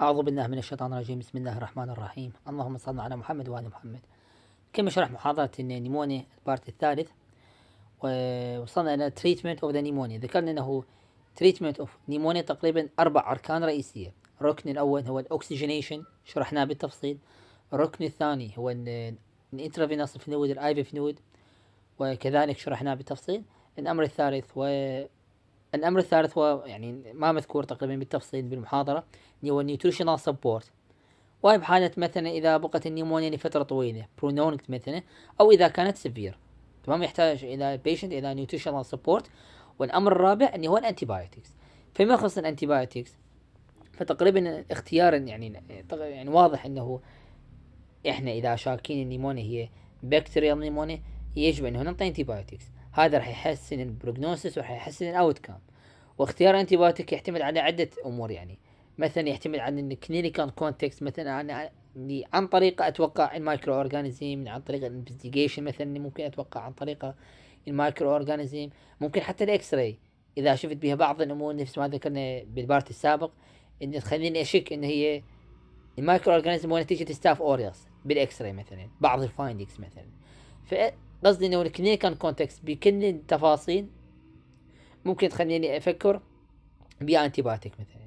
أعوذ بالله من الشيطان الرجيم بسم الله الرحمن الرحيم اللهم صل على محمد وآل محمد كما شرح محاضرة النيمونيا البارت الثالث ووصلنا إلى تريتمنت أوف ذا نيمونيا ذكرنا أنه تريتمنت أوف نيمونيا تقريبا أربع أركان رئيسية الركن الأول هو الأكسجينيشن شرحناه بالتفصيل الركن الثاني هو الانترافينوس فنود الايفي فلويد وكذلك شرحناه بالتفصيل الأمر الثالث هو الأمر الثالث هو يعني ما مذكور تقريبا بالتفصيل بالمحاضرة هو النيوتريشنال سبورت وهي بحالة مثلا إذا بقت النيمونيا لفترة طويلة برونونكت مثلا أو إذا كانت سفير تمام يحتاج إلى البيشنت إلى نيوتريشنال سبورت والأمر الرابع اللي هو الأنتيبايوتكس فيما يخص الأنتيبايوتكس فتقريبا اختيار يعني يعني واضح أنه إحنا إذا شاكين النيمونيا هي بكتيريال نيمونيا يجب أنه نعطي أنتيبايوتكس هذا راح يحسن البروجنوسيس وراح يحسن الاوتكم واختيار انتبايوتيك يعتمد على عدة امور يعني مثلا يعتمد على الكلينيكال كونتكست مثلا انا عن طريقة اتوقع المايكرو اورجانيزم عن طريق الانفستيجيشن مثلا اللي ممكن اتوقع عن طريقة المايكرو اورجانيزم ممكن حتى الاكس راي اذا شفت بها بعض الامور نفس ما ذكرنا بالبارت السابق ان تخليني اشك ان هي المايكرو اورجانيزم هو نتيجة ستاف اوريوس بالاكس راي مثلا بعض الفايندكس مثلا فقصدي انه الكلينيكال كونتكست بكل التفاصيل ممكن تخليني افكر بانتباتيك مثلا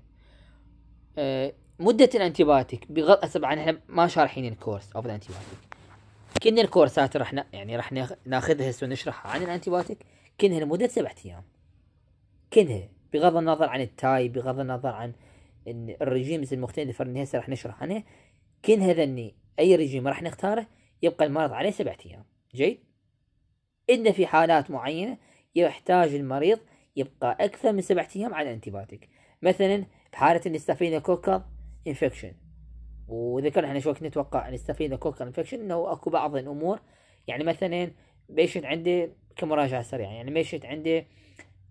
أه، مدة الانتباتيك بغض طبعا احنا ما شارحين الكورس او الانتباتيك كنا الكورسات راح يعني راح ناخذها هسه ونشرحها عن الانتباتيك كنها لمدة سبعة ايام كنها بغض النظر عن التاي بغض النظر عن الرجيمز المختلفة اللي هسه راح نشرح عنها كنها اني اي رجيم راح نختاره يبقى المرض عليه سبعة ايام جيد إن في حالات معينة يحتاج المريض يبقى أكثر من سبعة أيام على الأنتيبيوتيك مثلا في حالة الاستافينا كوكر انفكشن وذكرنا احنا شو وقت نتوقع الاستافينا كوكر انفكشن انه اكو بعض الامور يعني مثلا بيشنت عنده كمراجعة سريعة يعني بيشنت عنده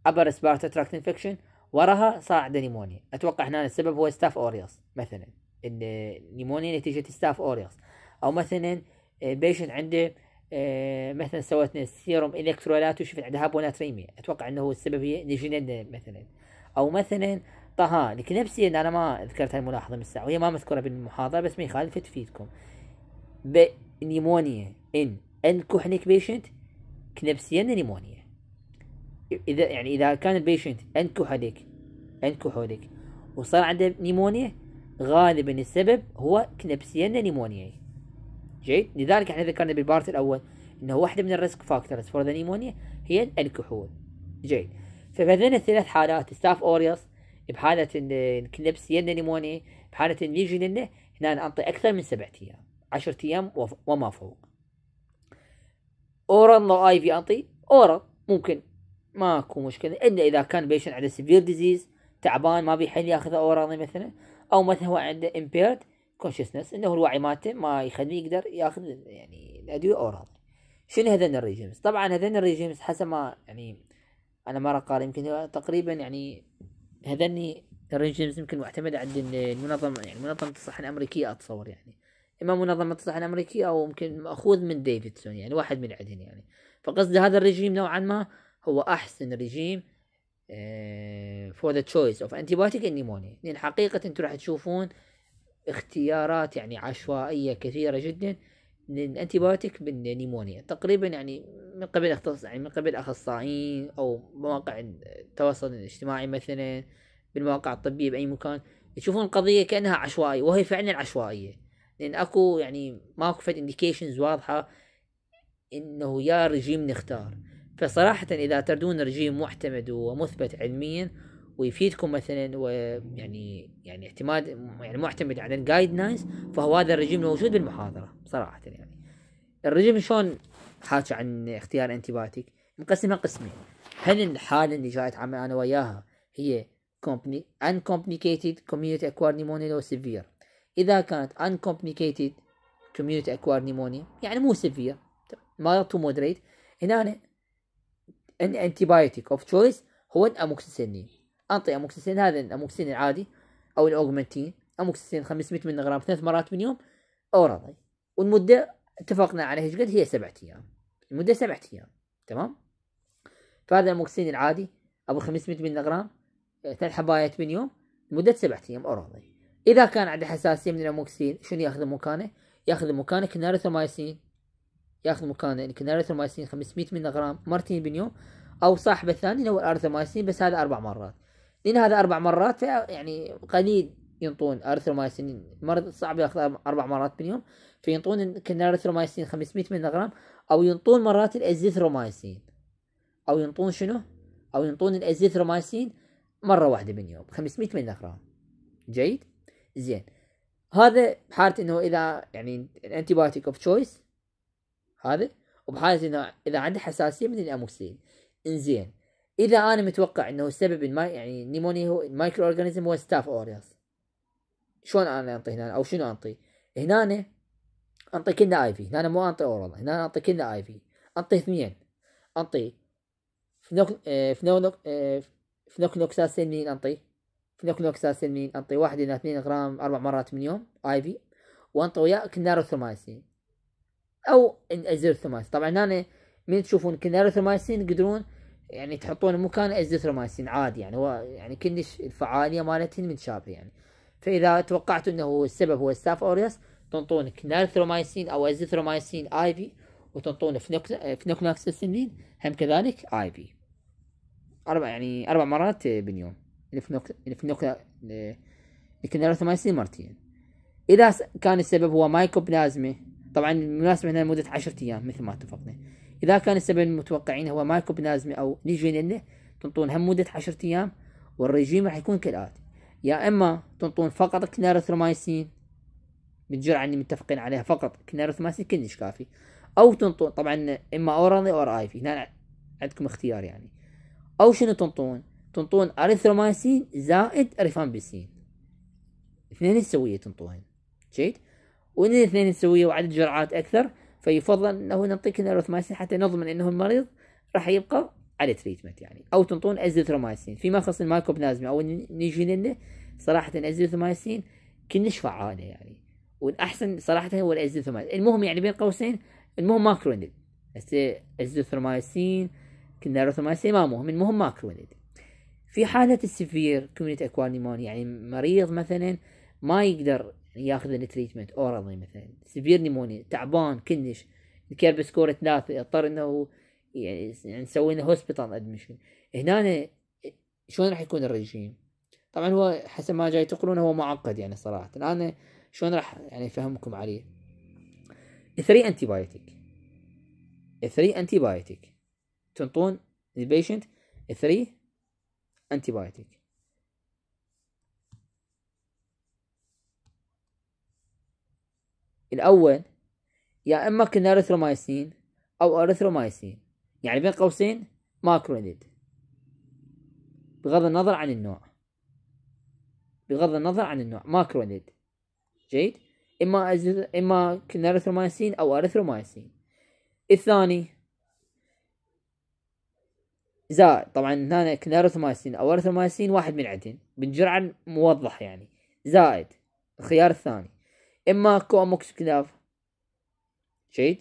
ابر سبارتا تراكت انفكشن وراها صار عنده نيمونيا اتوقع هنا السبب هو ستاف اوريوس مثلا النيمونيا نتيجة ستاف اوريوس او مثلا بيشنت عنده آه، مثلا سوتنا سيروم الكترولات وشفت عندها بوناتريميا اتوقع انه السبب هي مثلا او مثلا طه نفسي انا ما ذكرت الملاحظه من الساعة وهي ما مذكورة بالمحاضرة بس ما يخالف تفيدكم بنيمونيا ان ان بيشنت كنبسية نيمونيا اذا يعني اذا كان البيشنت انكحلك انكحولك وصار عنده نيمونيا غالبا السبب هو كنبسيا نيمونيا جيد لذلك احنا ذكرنا بالبارت الاول انه واحدة من الريسك فاكتورز فور ذا نيمونيا هي الكحول جيد فبهذين الثلاث حالات ستاف اوريوس بحالة الكلبسيا نيمونيا بحالة الليجينيلا هنا نعطي اكثر من سبعة ايام عشرة ايام وما فوق اورال لو اي في انطي اورال ممكن ماكو مشكلة الا اذا كان بيشن عنده سيفير ديزيز تعبان ما بيحل ياخذ اورال مثلا او مثلا هو عنده امبيرد كونشسنس انه الوعي مالته ما يخليه يقدر ياخذ يعني الادويه اوراضه شنو هذين الريجيمز طبعا هذين الريجيمز حسب ما يعني انا ما قال يمكن تقريبا يعني هذني الريجيمز يمكن معتمد عند المنظمه يعني منظمه الصحه الامريكيه اتصور يعني اما منظمه الصحه الامريكيه او يمكن ماخوذ من ديفيدسون يعني واحد من عندهم يعني فقصد هذا الرجيم نوعا ما هو احسن رجيم فور ذا تشويس اوف انتي بايوتيك لان حقيقه انتم راح تشوفون اختيارات يعني عشوائية كثيرة جدا للانتيبيوتيك بالنيمونيا تقريبا يعني من قبل اختص يعني من قبل اخصائيين او مواقع التواصل الاجتماعي مثلا بالمواقع الطبية باي مكان يشوفون القضية كانها عشوائية وهي فعلا عشوائية لان اكو يعني ماكو فد انديكيشنز واضحة انه يا رجيم نختار فصراحة اذا تردون رجيم معتمد ومثبت علميا ويفيدكم مثلا ويعني يعني اعتماد يعني معتمد على الجايد لاينز فهو هذا الرجيم الموجود بالمحاضره صراحه يعني الرجيم شلون حاكي عن اختيار انتبايتك مقسمها قسمين هل الحاله اللي جاي اتعامل انا وياها هي uncomplicated community اكوار نيموني لو severe اذا كانت uncomplicated community اكوار نيموني يعني مو severe ما تو مودريت هنا أنا اوف تشويس هو الاموكسيسيلين انطي اموكسيسين هذا الاموكسيسين العادي او الاوغمنتين اموكسيسين 500 ملغ ثلاث مرات باليوم رضي والمده اتفقنا عليها ايش قد هي سبعة ايام المده سبعة ايام تمام فهذا الاموكسيسين العادي ابو 500 ملغ آه، ثلاث حبايات باليوم لمده سبعة ايام او رضي اذا كان عنده حساسيه من الاموكسين شنو ياخذ مكانه؟ ياخذ مكانه كناريثومايسين ياخذ مكانه الكناريثومايسين يعني 500 ملغ مرتين باليوم او صاحبه الثاني اللي هو الارثومايسين بس هذا اربع مرات لان هذا اربع مرات يعني قليل ينطون ارثرومايسين مرض صعب ياخذ اربع مرات باليوم فينطون كنا ارثرومايسين 500 ملي غرام او ينطون مرات الازيثرومايسين او ينطون شنو او ينطون الازيثرومايسين مره واحده باليوم 500 ملي غرام جيد زين هذا بحاله انه اذا يعني الانتي بايوتيك اوف تشويس هذا وبحاله انه اذا عنده حساسيه من الاموكسين انزين اذا انا متوقع انه السبب ما يعني نيموني هو المايكرو اورجانيزم هو ستاف اوريوس شلون انا انطي هنا او شنو انطي؟ هنا انطي كنا اي في هنا مو انطي اورال هنا انطي كنا اي في انطي اثنين انطي فنوك اه فنوك اه مين انطي؟ فنوك فنوكلوكساسين منين انطي واحد الى اثنين غرام اربع مرات يوم اي في وانطي وياه كناروثومايسين او ازيروثومايسين طبعا هنا من تشوفون كناروثومايسين يقدرون يعني تحطونه مكان ازيثروماسين عادي يعني هو يعني كلش الفعاليه مالتهن متشابهه يعني فاذا توقعتوا انه هو السبب هو ستاف اوريوس تنطونك نارثرومايسين او ازيثروماسين اي في وتنطون فنوكلاكسسلين هم كذلك اي في اربع يعني اربع مرات باليوم الفنوك الفنوك الكنارثومايسين مرتين اذا كان السبب هو مايكوبلازما طبعا المناسبه هنا لمده 10 ايام مثل ما اتفقنا إذا كان السبب المتوقعين هو مايكو بنازمي أو ليجينيلا تنطون هم مدة عشرة أيام والرجيم راح يكون كالآتي يا إما تنطون فقط كنارثرومايسين بالجرعة اللي متفقين عليها فقط كنارثرومايسين كلش كافي أو تنطون طبعا إما أورالي أو آي في هنا عندكم اختيار يعني أو شنو تنطون تنطون أريثرومايسين زائد ريفامبيسين اثنين سوية تنطوهن جيد وإن الاثنين سوية وعدد جرعات أكثر فيفضل انه نعطيك نيروثمايسين حتى نضمن انه المريض راح يبقى على تريتمنت يعني او تنطون ازيثرومايسين فيما يخص المايكوبلازما او نيجي صراحه ازيثرومايسين كلش فعاله يعني والاحسن صراحه هو الازيثرومايسين المهم يعني بين قوسين المهم ماكرونيد بس ازيثرومايسين كناروثرومايسين ما مهم المهم ماكرونيد في حالة السفير كوميونيتي اكوانيمون يعني مريض مثلا ما يقدر ياخذ تريتمنت اورالي مثلا سفير نيمونيا تعبان كلش الكيرب سكور ثلاثة اضطر انه يعني, يعني نسوي له هوسبيتال ادمشن هنا شلون راح يكون الرجيم طبعا هو حسب ما جاي تقولون هو معقد يعني صراحة انا شلون راح يعني افهمكم عليه 3 انتي بايوتيك 3 انتي بايوتيك تنطون البيشنت 3 انتي بايوتيك الأول يا إما كنا أريثرومايسين أو أريثرومايسين يعني بين قوسين ماكرونيد بغض النظر عن النوع بغض النظر عن النوع ماكرونيد جيد إما أزل... إما كنا أريثرومايسين أو أريثرومايسين الثاني زائد طبعا هنا كنا أريثرومايسين أو أريثرومايسين واحد من عندهن بالجرعة موضح يعني زائد الخيار الثاني اما كوموكس كلاف جيد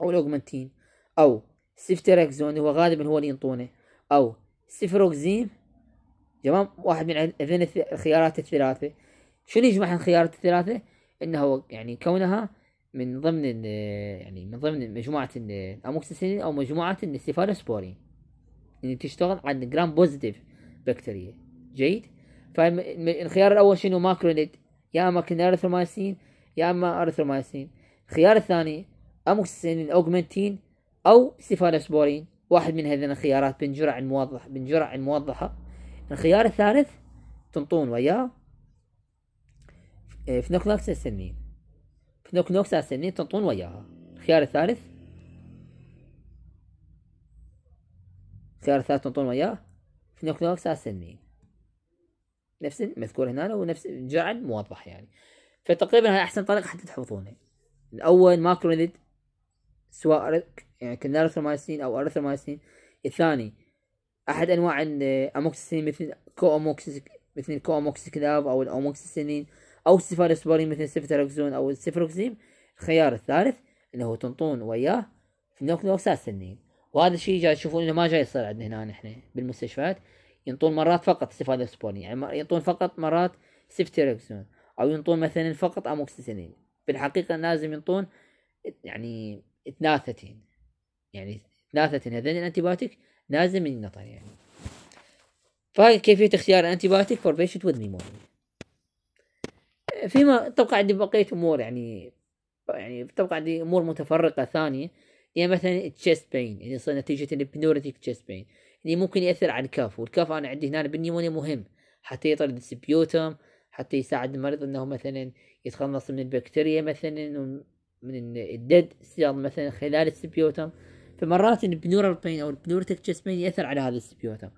او الاوجمانتين او سيفتركزون اللي هو غالبا هو اللي ينطونه او سيفروكزين تمام واحد من اذن الخيارات الثلاثه شنو يجمع الخيارات الثلاثه انه يعني كونها من ضمن يعني من ضمن مجموعه الاموكسيسين او مجموعه السيفالوسبورين اللي يعني تشتغل على الجرام بوزيتيف بكتيريا جيد فالخيار الاول شنو ماكرونيد يا اما كنارثرومايسين يا اما ارثرومايسين الخيار الثاني اموكسيسين الاوجمنتين او سيفالوسبورين واحد من هذين الخيارات بنجرع الموضح بنجرع الموضحة الخيار الثالث تنطون وياه آه، فنوكنوكس السنين فنوكنوكس السنين تنطون وياها الخيار الثالث الخيار الثالث تنطون وياه فنوكنوكس السنين نفس المذكور هنا ونفس جعل موضح يعني فتقريبا هاي احسن طريقه حتى تحفظونه الاول ماكرونيد سواء يعني كنا ارثرومايسين او ارثرومايسين الثاني احد انواع الاموكسيسين مثل كو اموكسيس مثل الكو كلاب او الاوموكسيسينين او السيفالوسبورين مثل السيفتاروكسون او السيفروكسيم الخيار الثالث انه تنطون وياه في سنين وهذا الشيء جاي تشوفون انه ما جاي يصير عندنا هنا نحن بالمستشفيات ينطون مرات فقط استفاده سبوني يعني ينطون فقط مرات سيفتيريبسون او ينطون مثلا فقط اموكسيسينين في الحقيقه لازم ينطون يعني اتناثتين يعني اتناثتين هذين الانتيباتيك لازم ينطن يعني فهاي كيفية اختيار الانتيباتيك فور بيشنت وذ نيمونيا فيما تبقى عندي بقية امور يعني يعني تبقى عندي امور متفرقة ثانية يعني مثلا تشيست بين اللي يعني صار نتيجة الابنوريتيك تشيست بين اللي ممكن يأثر على الكاف والكاف أنا عندي هنا بالنيمونيا مهم حتى يطرد السبيوتم حتى يساعد المريض أنه مثلا يتخلص من البكتيريا مثلا من الدد سيال مثلا خلال السبيوتم فمرات البنورال بين أو البنورتك تشيست بين يأثر على هذا السبيوتم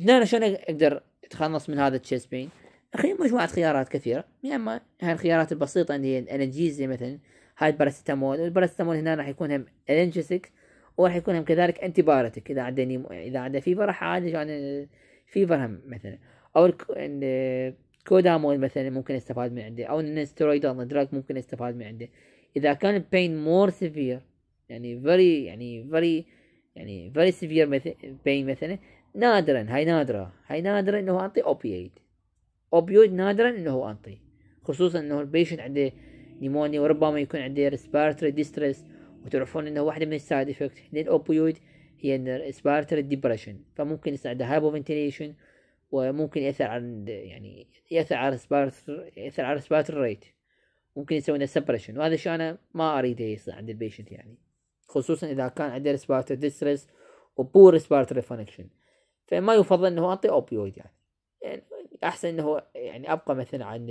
هنا شلون أقدر أتخلص من هذا التشيست بين أخي مجموعة خيارات كثيرة يا يعني إما هاي يعني الخيارات البسيطة اللي هي الأنالجيز مثلا هاي الباراسيتامول والباراسيتامول هنا راح يكون هم أنالجيسك وراح يكون هم كذلك انتي بايرتك اذا عندني يعني اذا عنده فيفر راح اعالج عن فيفر هم مثلا او الكودامون مثلا ممكن استفاد من عنده او او دراج ممكن استفاد من عنده اذا كان البين مور سيفير يعني فيري يعني فيري يعني فيري سيفير مثل بين مثلا نادرا هاي نادرة هاي نادره انه انطي اوبيويد اوبيويد نادرا انه انطي خصوصا انه البيشنت عنده نيمونيا وربما يكون عنده ريسبيرتري ديستريس وتعرفون انه واحدة من السايد افكت للاوبيويد هي ان الاسبيرتوري ديبريشن فممكن يساعد هايبو فنتيليشن وممكن يأثر على يعني يأثر على سبارتر يأثر على سبارتر ريت ممكن يسوي لنا سبريشن وهذا الشيء انا ما اريده يصير عند البيشنت يعني خصوصا اذا كان عنده سبارتر ديستريس وبور سبارتر فانكشن فما يفضل انه اعطي اوبيويد يعني. يعني احسن انه يعني ابقى مثلا عند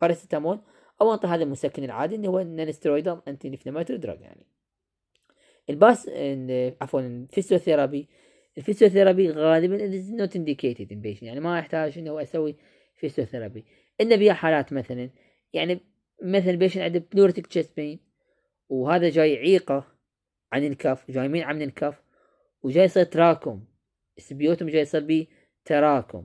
باراسيتامول او انطى هذا المسكن العادي اللي هو النانسترويدال انتي انفلاماتوري دراج يعني الباس عفوا الفيزيوثيرابي الفيزيوثيرابي غالبا از نوت انديكيتد ان بيشن يعني ما يحتاج انه اسوي فيزيوثيرابي الا بها حالات مثلا يعني مثلا بيشن عنده بلورتيك تشيست بين وهذا جاي عيقه عن الكف جاي من عن الكف وجاي يصير تراكم السبيوتم جاي يصير به تراكم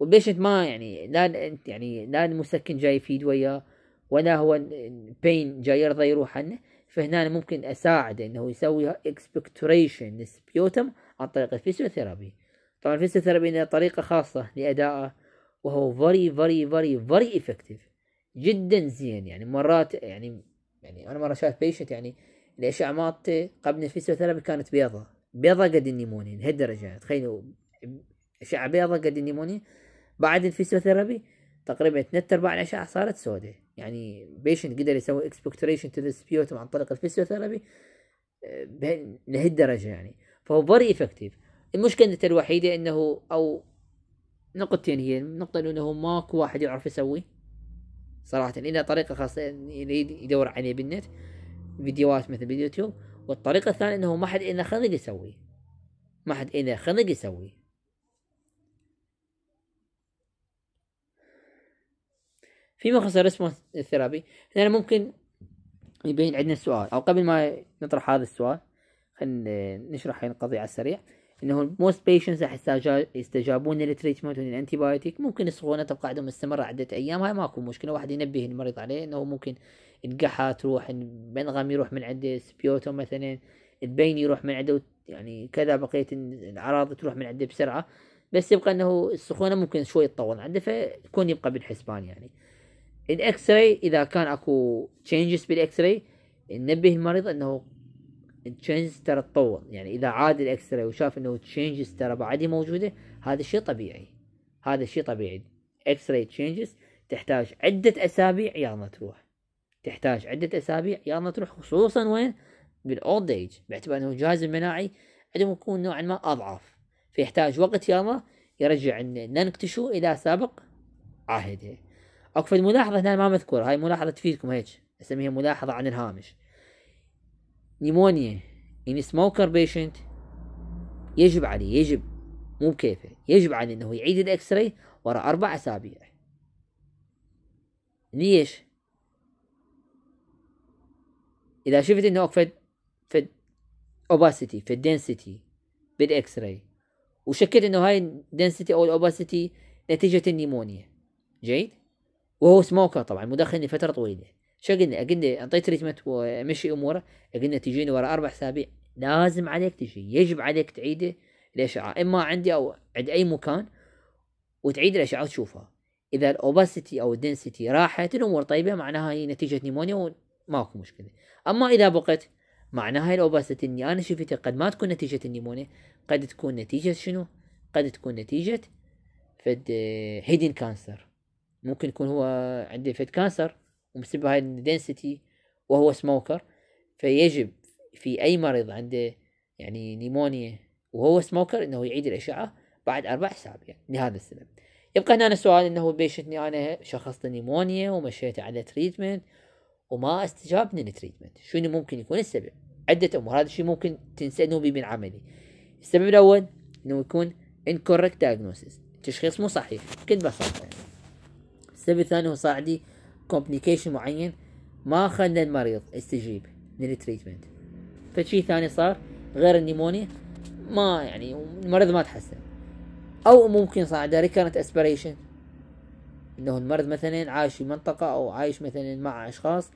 والبيشنت ما يعني لا يعني لا المسكن جاي يفيد وياه ولا هو بين جاي يرضى يروح عنه فهنا ممكن اساعده انه يسوي اكسبكتوريشن للسبيوتم عن طريق الفيزيوثيرابي طبعا الفيزيوثيرابي له طريقه خاصه لادائه وهو فري فري فري فري افكتيف جدا زين يعني مرات يعني يعني انا مره شايف بيشنت يعني الاشعه مالته قبل الفيزيوثيرابي كانت بيضه بيضه قد النيمونيا لهالدرجه تخيلوا اشعه بيضه قد النيمونيا بعد الفيزيوثيرابي تقريبا ثلاث ارباع الاشعه صارت سوداء يعني بيشنت قدر يسوي اكسبكتريشن تو ذا سبيوتم عن طريق الفيزيوثيرابي آه، لهالدرجه يعني فهو فري افكتيف المشكلة الوحيده انه او نقطتين هي النقطه انه ماكو واحد يعرف يسوي صراحه الا طريقه خاصه يدور عليه بالنت فيديوهات مثل يوتيوب والطريقه الثانيه انه ما حد الا خلق يسوي ما حد الا خلق يسوي في يخص اسمه الثيرابي هنا ممكن يبين عندنا سؤال او قبل ما نطرح هذا السؤال خلينا نشرح القضية على السريع انه موست بيشنتس راح يستجابون للتريتمنت والانتي بايوتيك ممكن يصغونه تبقى عندهم مستمرة عدة ايام هاي ماكو مشكلة واحد ينبه المريض عليه انه ممكن تقحى تروح بنغم يروح من عنده سبيوتو مثلا تبين يروح من عنده يعني كذا بقية الاعراض تروح من عنده بسرعة بس يبقى انه السخونة ممكن شوي تطول عنده فيكون يبقى بالحسبان يعني الاكس راي اذا كان اكو تشينجز بالاكس راي ننبه المريض انه التشينجز ترى تطور يعني اذا عاد الاكس راي وشاف انه تشينجز ترى بعدي موجوده هذا شيء طبيعي هذا شيء طبيعي اكس راي تشينجز تحتاج عده اسابيع يا ما تروح تحتاج عده اسابيع يا ما تروح خصوصا وين بالاولد ايج باعتبار انه الجهاز المناعي عندهم يكون نوعا ما اضعف فيحتاج وقت ياما يرجع النانك تشو الى سابق عهده اكو في الملاحظة هنا ما مذكورة هاي ملاحظة تفيدكم هيك اسميها ملاحظة عن الهامش نيمونيا ان سموكر بيشنت يجب عليه يجب مو بكيفه يجب عليه انه يعيد الاكس راي ورا اربع اسابيع ليش اذا شفت انه اكو فد اوباسيتي في الدنسيتي بالاكس راي وشكيت انه هاي الدنسيتي او الاوباسيتي نتيجه النيمونيا جيد وهو سموكر طبعا مدخن لفتره طويله شو قلنا؟ قلنا انطيت تريتمنت ومشي اموره قلنا تجيني ورا اربع اسابيع لازم عليك تجي يجب عليك تعيده الاشعه اما عندي او عند اي مكان وتعيد الاشعه وتشوفها اذا الاوباسيتي او الدنسيتي راحت الامور طيبه معناها هي نتيجه نيمونيا وماكو مشكله اما اذا بقت معناها هاي الاوباسيتي اني انا شفتها قد ما تكون نتيجه النيمونيا قد تكون نتيجه شنو؟ قد تكون نتيجه فد هيدين كانسر ممكن يكون هو عنده فيت كانسر ومسبب هاي الدنسيتي وهو سموكر فيجب في اي مريض عنده يعني نيمونيا وهو سموكر انه يعيد الاشعه بعد اربع اسابيع لهذا السبب يبقى هنا السؤال انه بيشتني انا شخصت نيمونيا ومشيت على تريتمنت وما استجابني للتريتمنت شنو ممكن يكون السبب عدة امور هذا الشيء ممكن تنسى به من عملي السبب الاول انه يكون incorrect diagnosis تشخيص مو صحيح بكل بساطة يعني. السبب الثاني هو صار عندي كومبليكيشن معين ما خلى المريض يستجيب للتريتمنت فشي ثاني صار غير النيمونيا ما يعني المريض ما تحسن او ممكن صار عنده ريكرنت اسبريشن انه المرض مثلا عايش في منطقة او عايش مثلا مع اشخاص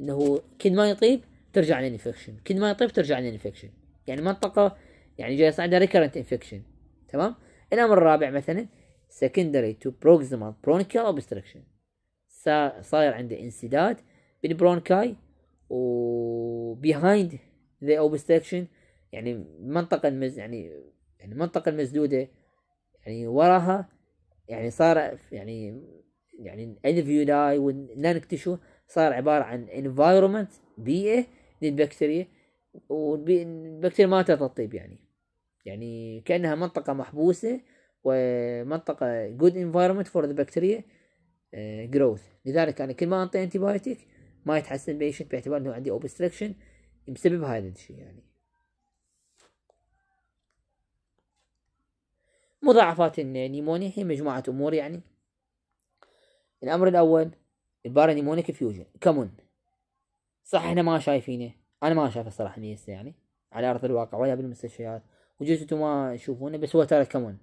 انه كل ما يطيب ترجع للانفكشن كل ما يطيب ترجع للانفكشن يعني منطقة يعني جاي عنده ريكرنت انفكشن تمام الامر الرابع مثلا secondary to proximal bronchial obstruction صاير عنده انسداد بالبرونكاي و behind the obstruction يعني منطقة المز يعني يعني المنطقة المسدودة يعني وراها يعني صار يعني يعني الفيولاي واللانك تشو صار عبارة عن environment بيئة للبكتيريا والبكتيريا ما تطيب يعني يعني كأنها منطقة محبوسة ومنطقة good environment for the bacteria آه، growth لذلك أنا كل ما أنطي انتبايتيك ما يتحسن البيشنت باعتبار أنه عندي obstruction بسبب هذا الشيء يعني مضاعفات النيمونيا هي مجموعة أمور يعني الأمر الأول البارانيمونيك فيوجن كمون صح احنا ما شايفينه أنا ما شايفه الصراحة هسه يعني على أرض الواقع ولا بالمستشفيات وجيتوا ما تشوفونه بس هو ترى كمون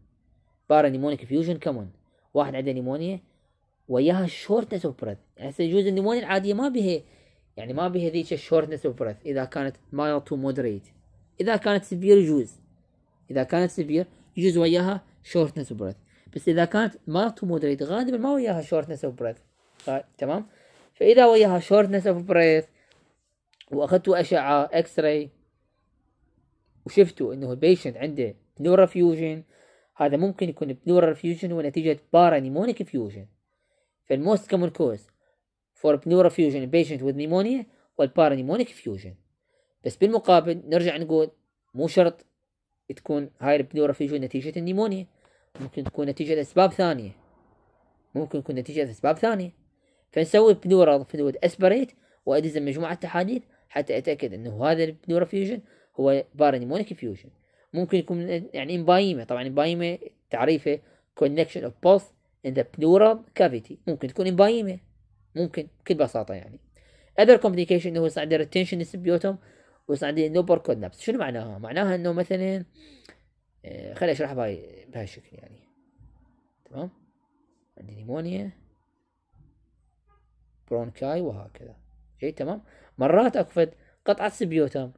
بارا نيمونيك فيوجن كمون واحد عنده نيمونيا وياها شورتنس اوف بريث هسه يجوز النيمونيا العاديه ما بها يعني ما بها ذيك الشورتنس اوف بريث اذا كانت مايل تو مودريت اذا كانت سفير يجوز اذا كانت سفير يجوز وياها شورتنس اوف بريث بس اذا كانت مايل تو مودريت غالبا ما وياها شورتنس اوف بريث تمام فاذا وياها شورتنس اوف بريث واخذتوا اشعه اكس راي وشفتوا انه البيشنت عنده نورا فيوجن هذا ممكن يكون بلورال فيوجن ونتيجة بارانيمونيك فيوجن فالموست كومن كوز فور بلورال فيوجن بيشنت وذ نيمونيا والبارانيمونيك فيوجن بس بالمقابل نرجع نقول مو شرط تكون هاي البلورال فيوجن نتيجة النيمونيا ممكن تكون نتيجة أسباب ثانية ممكن تكون نتيجة أسباب ثانية فنسوي بلورال فلويد اسبريت وأدز مجموعة تحاليل حتى اتاكد انه هذا البلورال فيوجن هو بارانيمونيك فيوجن ممكن يكون يعني امبايمة طبعا امبايمة تعريفه connection of both in the pleural cavity ممكن تكون امبايمة ممكن بكل بساطة يعني other complication انه يصير عندي retention سبيوتوم ويصنع لي نوبر كولابس شنو معناها؟ معناها انه مثلا آه، خليني اشرح بهاي بهالشكل يعني تمام عندي نيمونيا برونكاي وهكذا اي تمام مرات اكو قطعة سبيوتم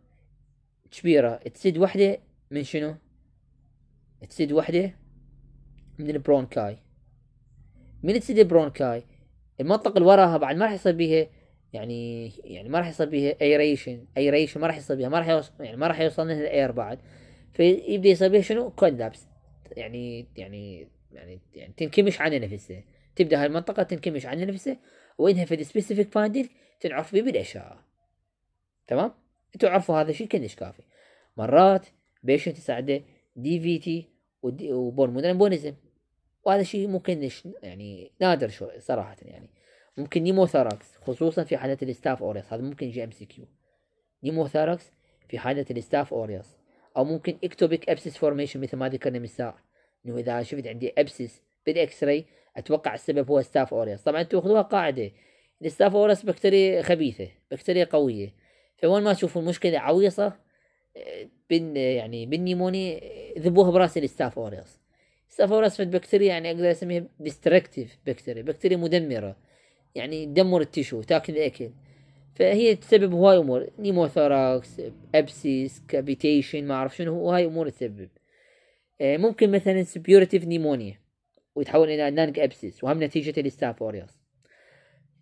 كبيرة تسد وحدة من شنو تسد وحدة من البرونكاي من تسد البرونكاي المنطقة اللي وراها بعد ما راح يصير بيها يعني يعني ما راح يصير بيها ايريشن ايريشن ما راح يصير بيها ما راح يوصل يعني ما راح يوصل لها الاير بعد فيبدا يصير بيها شنو كولابس يعني يعني يعني يعني تنكمش عن نفسها تبدا هاي المنطقة تنكمش عن نفسها وانها في السبيسيفيك فايندينج تنعرف به بالاشعة تمام؟ انتوا عرفوا هذا الشيء كلش كافي مرات بيشنت يساعده دي في تي وبورمونالبونزم وهذا شيء ممكن يعني نادر شوي صراحه يعني ممكن نيموثراكس خصوصا في حالة الستاف اوريس هذا ممكن جي ام سي كيو نيموثراكس في حالة الستاف اوريس او ممكن اكتوبيك ابسس فورميشن مثل ما ذكرنا من انه اذا شفت عندي ابسس بالاكس راي اتوقع السبب هو ستاف اوريس طبعا انتم خذوها قاعدة الستاف اوريس بكتيريا خبيثة بكتيريا قوية فوين ما تشوفوا المشكلة عويصة بن يعني بالنيموني ذبوها براس الستافورس ستافورس في البكتيريا يعني اقدر اسميها ديستركتيف بكتيريا بكتيريا مدمره يعني تدمر التيشو تاكل الاكل فهي تسبب هواي امور نيموثوراكس ابسيس كابيتيشن ما اعرف شنو هواي امور تسبب آه، ممكن مثلا سبيورتيف نيمونيا ويتحول الى نانك ابسيس وهم نتيجه الاستافوريوس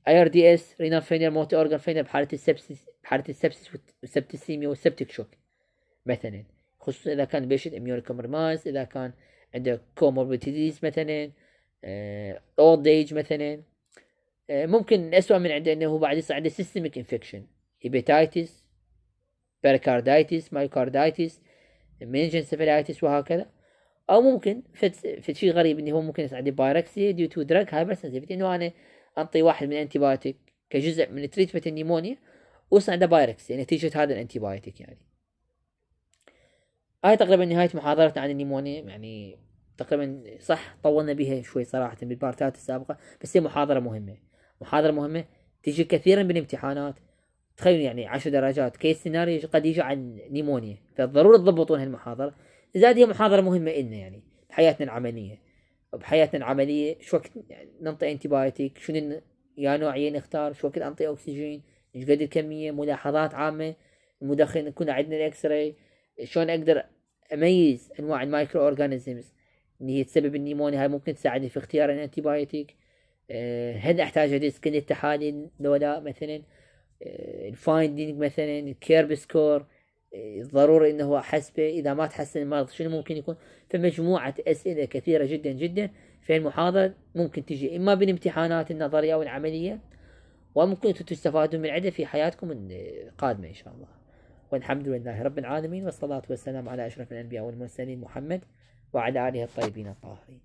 اي ار دي اس رينال فينير موتي اورجان فينير بحاله السبسيس بحاله السبسيس والسبتسيميا والسبتك شوك مثلا خصوصا اذا كان بيشن اميون كومبرمايز اذا كان عنده كوموربيتيز مثلا اولد آه، ايج مثلا آه، ممكن اسوء من عنده انه هو بعد يصير عنده سيستميك انفكشن هيباتايتس باركاردايتس مينجن سيفيلايتس وهكذا او ممكن فد شيء غريب انه هو ممكن يصير عنده بايركسي ديو تو دراج هايبر سنسيفيتي انه انا انطي واحد من الانتيبايوتيك كجزء من تريتمنت النيمونيا وصل عنده بايركسي نتيجه هذا الانتيبايوتيك يعني هاي تقريبا نهاية محاضرتنا عن النيمونيا يعني تقريبا صح طولنا بها شوي صراحة بالبارتات السابقة بس هي محاضرة مهمة محاضرة مهمة تجي كثيرا بالامتحانات تخيل يعني عشر درجات كيس سيناريو قد يجي عن نيمونيا فضروري تضبطون هالمحاضرة زاد هي محاضرة مهمة إلنا يعني بحياتنا العملية بحياتنا العملية شو وقت ننطي انتبايتك شنو يا نوعية نختار شو وقت انطي اكسجين ايش قد الكمية ملاحظات عامة المدخن يكون عندنا الاكس راي شلون اقدر اميز انواع المايكرو اورجانيزمز اللي هي تسبب النيمونيا هاي ممكن تساعدني في اختيار الانتي بايوتيك أه هل احتاج ادرس كل التحاليل لو لا مثلا أه الفايندينج مثلا الكيرب سكور أه ضروري انه احسبه اذا ما تحسن المرض شنو ممكن يكون فمجموعة اسئلة كثيرة جدا جدا في المحاضرة ممكن تجي اما بالامتحانات النظرية او العملية وممكن انتم تستفادوا من عدة في حياتكم القادمة ان شاء الله والحمد لله رب العالمين والصلاة والسلام على أشرف الأنبياء والمرسلين محمد وعلى آله الطيبين الطاهرين